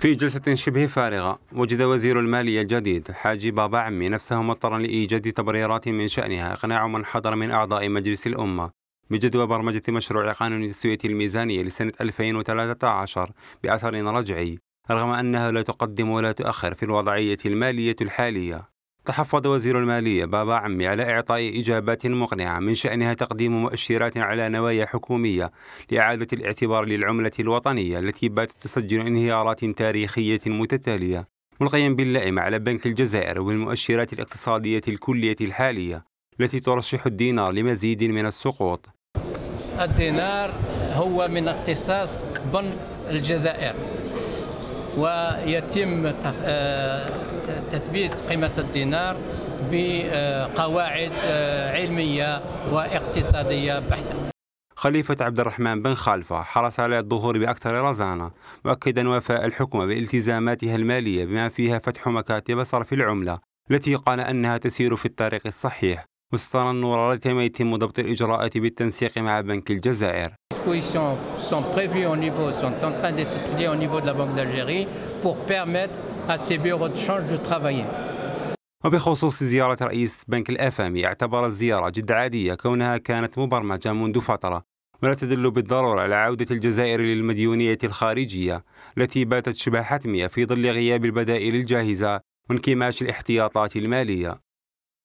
في جلسة شبه فارغة وجد وزير المالية الجديد حاجي بابا عمي نفسه مضطرا لإيجاد تبريرات من شأنها إقناع من حضر من أعضاء مجلس الأمة بجدوى برمجة مشروع قانون تسوية الميزانية لسنة 2013 بأثر رجعي رغم أنها لا تقدم ولا تؤخر في الوضعية المالية الحالية تحفظ وزير المالية بابا عمي على إعطاء إجابات مقنعة من شأنها تقديم مؤشرات على نوايا حكومية لإعادة الاعتبار للعملة الوطنية التي باتت تسجل انهيارات تاريخية متتالية ملقيا باللائمة على بنك الجزائر والمؤشرات الاقتصادية الكلية الحالية التي ترشح الدينار لمزيد من السقوط الدينار هو من اختصاص بنك الجزائر ويتم آه، تثبيت قيمة الدينار بقواعد آه، علمية واقتصادية بحتة خليفة عبد الرحمن بن خالفة حرص على الظهور بأكثر رزانة مؤكدا وفاء الحكومة بالتزاماتها المالية بما فيها فتح مكاتب صرف العملة التي قال أنها تسير في الطريق الصحيح وسط النور التي يتم ضبط الإجراءات بالتنسيق مع بنك الجزائر dispositions sont prévues au niveau, sont en train d'être étudiées au niveau de la Banque d'Algérie pour permettre à ces bureaux de change de travailler. وبخصوص زيارة رئيس بنك الأفامي اعتبر الزيارة جد عادية كونها كانت مبرمجة منذ فترة ولا تدل بالضرورة على عودة الجزائر للمديونية الخارجية التي باتت شبه حتمية في ظل غياب البدائل الجاهزة وانكماش الاحتياطات المالية